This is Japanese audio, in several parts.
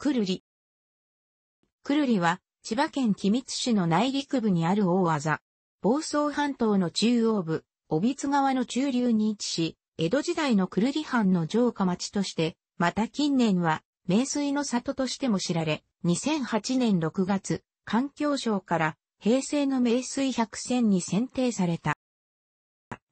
くるり。くるりは、千葉県君津市の内陸部にある大技。房総半島の中央部、帯津川の中流に位置し、江戸時代のくるり藩の城下町として、また近年は、名水の里としても知られ、2008年6月、環境省から平成の名水百選に選定された。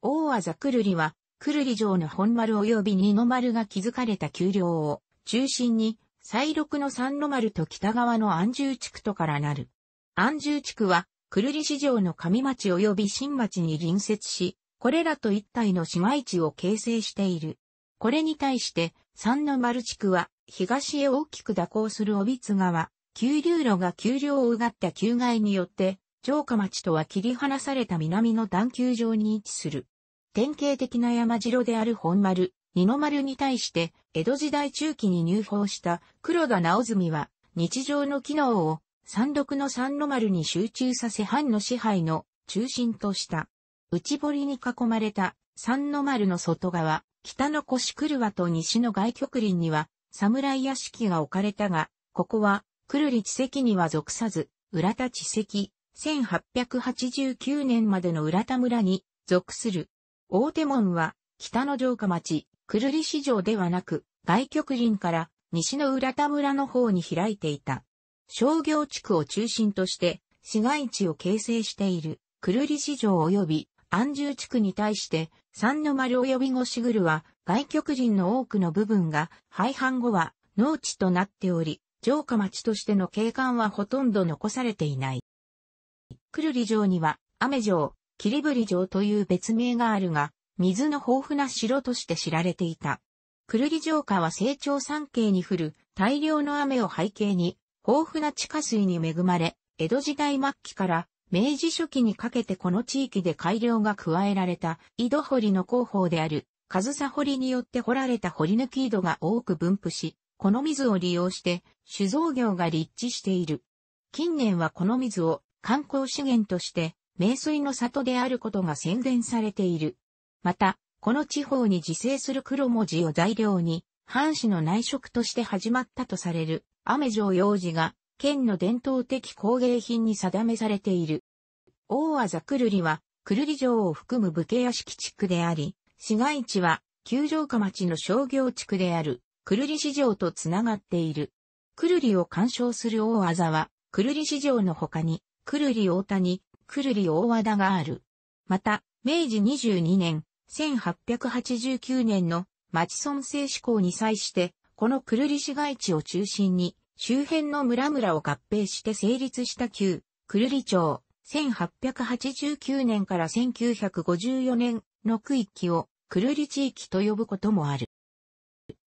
大技くるりは、くるり城の本丸及び二の丸が築かれた丘陵を中心に西六の三路丸と北側の安住地区とからなる。安住地区は、久留里市場の上町及び新町に隣接し、これらと一体の市街地を形成している。これに対して、三の丸地区は、東へ大きく蛇行する帯津川、急流路が急流をうがった旧街によって、城下町とは切り離された南の段丘上に位置する。典型的な山城である本丸、二の丸に対して、江戸時代中期に入法した黒田直澄は、日常の機能を三六の三の丸に集中させ藩の支配の中心とした。内堀に囲まれた三の丸の外側、北の越車と西の外局林には、侍屋敷が置かれたが、ここは、る里地石には属さず、浦田地石、1889年までの浦田村に属する。大手門は、北の城下町、久留里市場ではなく、外局林から西の浦田村の方に開いていた。商業地区を中心として、市街地を形成している、久留里市場及び安住地区に対して、三の丸及び越ぐるは、外局林の多くの部分が廃藩後は農地となっており、城下町としての景観はほとんど残されていない。久留里城には、雨城、霧降城という別名があるが、水の豊富な城として知られていた。クルリ城下は成長山系に降る大量の雨を背景に、豊富な地下水に恵まれ、江戸時代末期から明治初期にかけてこの地域で改良が加えられた井戸掘りの工法である、上サ掘によって掘られた掘り抜き井戸が多く分布し、この水を利用して酒造業が立地している。近年はこの水を観光資源として、名水の里であることが宣伝されている。また、この地方に自生する黒文字を材料に、藩士の内職として始まったとされる、雨城用事が、県の伝統的工芸品に定めされている。大和くるりは、くるり城を含む武家屋敷地区であり、市街地は、九条下町の商業地区である、くるり市場とつながっている。くるりを鑑賞する大和座は、くるり市場の他に、くるり大谷、くるり大和田がある。また、明治22年、1889年の町村制施行に際して、このくるり市街地を中心に、周辺の村々を合併して成立した旧、くるり町、1889年から1954年の区域を、くるり地域と呼ぶこともある。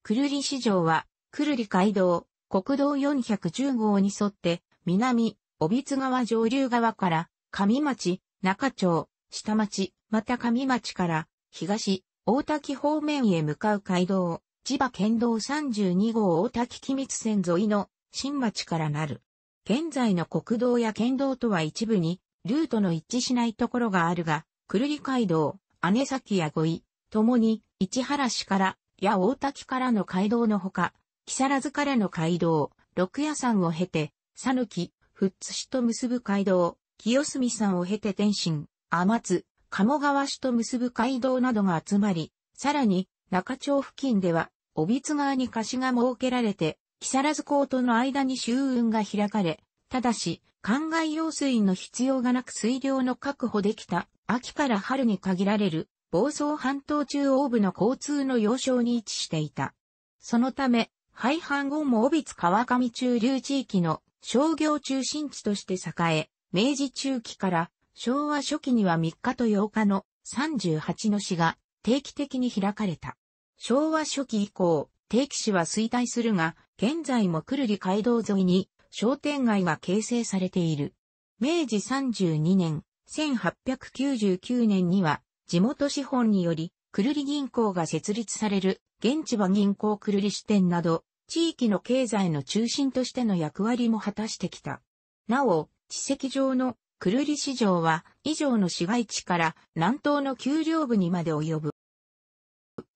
くるり市場は、くるり街道、国道410号に沿って、南、小津川上流側から、上町、中町、下町、また上町から、東、大滝方面へ向かう街道、千葉県道32号大滝機密線沿いの新町からなる。現在の国道や県道とは一部に、ルートの一致しないところがあるが、くるり街道、姉崎や五位、ともに、市原市から、や大滝からの街道のほか、木更津からの街道、六夜山を経て、讃岐、富津市と結ぶ街道、清澄山を経て天津、天津、鴨川市と結ぶ街道などが集まり、さらに、中町付近では、尾津川に貸しが設けられて、木更津港との間に周運が開かれ、ただし、灌漑用水の必要がなく水量の確保できた、秋から春に限られる、房総半島中央部の交通の要衝に位置していた。そのため、廃藩後も尾津川上中流地域の商業中心地として栄え、明治中期から昭和初期には3日と8日の38の市が定期的に開かれた。昭和初期以降、定期市は衰退するが、現在もくるり街道沿いに商店街が形成されている。明治32年、1899年には地元資本により、くるり銀行が設立される、現地は銀行くるり支店など、地域の経済の中心としての役割も果たしてきた。なお、地籍上の久留里市場は以上の市街地から南東の丘陵部にまで及ぶ。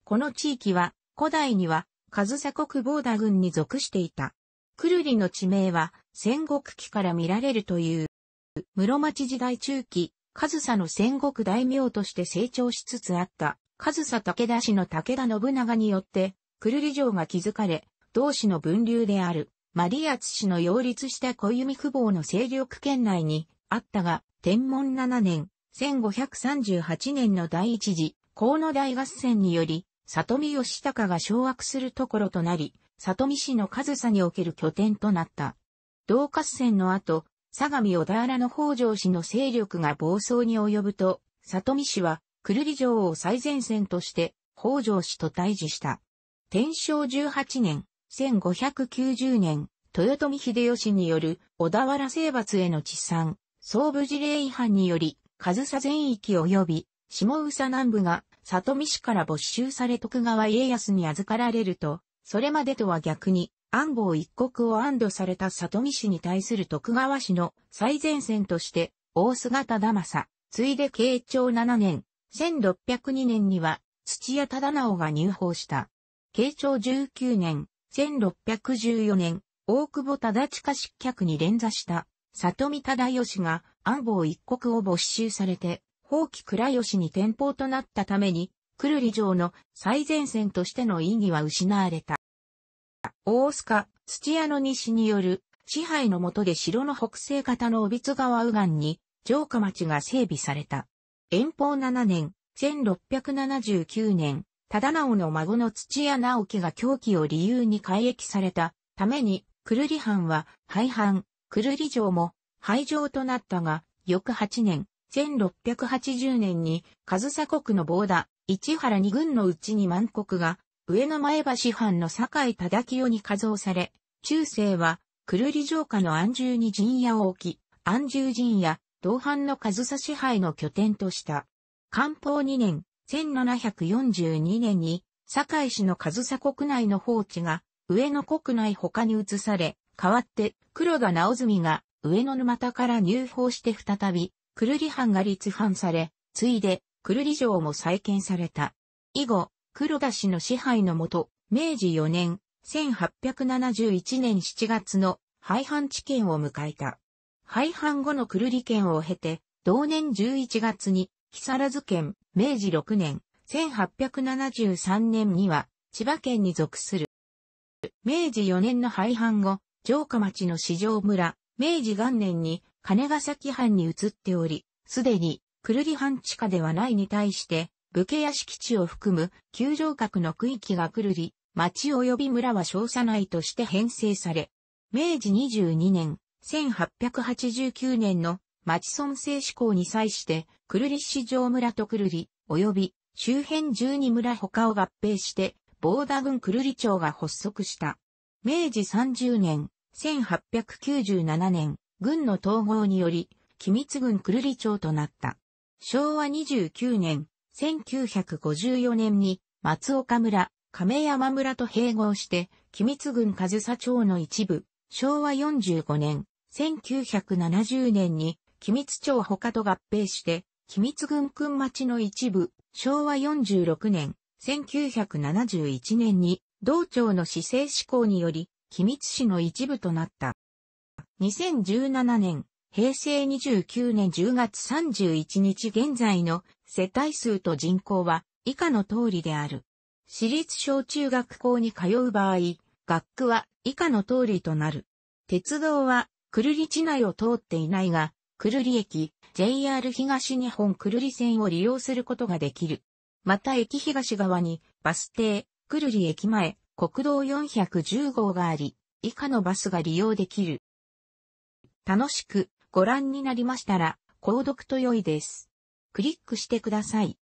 この地域は古代には上サ国防田軍に属していた。久留里の地名は戦国期から見られるという。室町時代中期、上サの戦国大名として成長しつつあった上総武田氏の武田信長によって久留里城が築かれ、同氏の分流である。マリアツ氏の擁立した小弓久保の勢力圏内にあったが、天文7年、1538年の第一次、河野大合戦により、里見義高が掌握するところとなり、里見市の上差における拠点となった。同合戦の後、相模小田原の北条氏の勢力が暴走に及ぶと、里見氏は、久留里城を最前線として、北条氏と対峙した。天正18年、1590年、豊臣秀吉による小田原征伐への治産、総武事例違反により、上総全域及び、下宇佐南部が、里見市から没収され徳川家康に預かられると、それまでとは逆に、安保一国を安堵された里見市に対する徳川市の最前線として、大姿田正、ついで慶長7年、1602年には、土屋忠直が入法した。慶長19年、1614年、大久保忠親失脚に連座した里見忠義が安房一国を没収されて、放棄倉吉に転向となったために、久留里城の最前線としての意義は失われた。大須賀、土屋の西による支配の下で城の北西方の帯津川右岸に城下町が整備された。遠方7年、1679年、忠直の孫の土屋直樹が狂気を理由に改易されたために、久留里藩は廃藩、クルリ城も廃城となったが、翌8年、1680年に、上サ国の防打、市原二軍のうちに満国が、上野前橋藩の堺忠清に加増され、中世は、クルリ城下の安住に陣屋を置き、安住陣屋、同藩の上サ支配の拠点とした。官報2年、1742年に、堺市の上サ国内の放置が、上野国内他に移され、代わって、黒田直澄が上野沼田から入法して再び、くるり藩が立藩され、ついで、くるり城も再建された。以後、黒田氏の支配のもと、明治4年、1871年7月の廃藩置県を迎えた。廃藩後のくるり県を経て、同年11月に、木更津県、明治6年、1873年には、千葉県に属する。明治4年の廃藩後、城下町の市場村、明治元年に金ヶ崎藩に移っており、すでに、くるり藩地下ではないに対して、武家屋敷地を含む、旧城角の区域がくるり、町及び村は小な内として編成され、明治22年、1889年の町村制施行に際して、くるり市場村とくるり、及び周辺12村他を合併して、防田軍郡くるり町が発足した。明治30年、1897年、軍の統合により、機密軍久留里町となった。昭和29年、1954年に松岡村、亀山村と併合して、機密軍上総町の一部、昭和45年、1970年に機密町他と合併して、機密軍群町の一部、昭和46年、1971年に、道町の市政施行により、君津市の一部となった。2017年、平成29年10月31日現在の世帯数と人口は以下の通りである。私立小中学校に通う場合、学区は以下の通りとなる。鉄道は、くるり地内を通っていないが、くるり駅、JR 東日本くるり線を利用することができる。また駅東側に、バス停、くるり駅前、国道410号があり、以下のバスが利用できる。楽しくご覧になりましたら、購読と良いです。クリックしてください。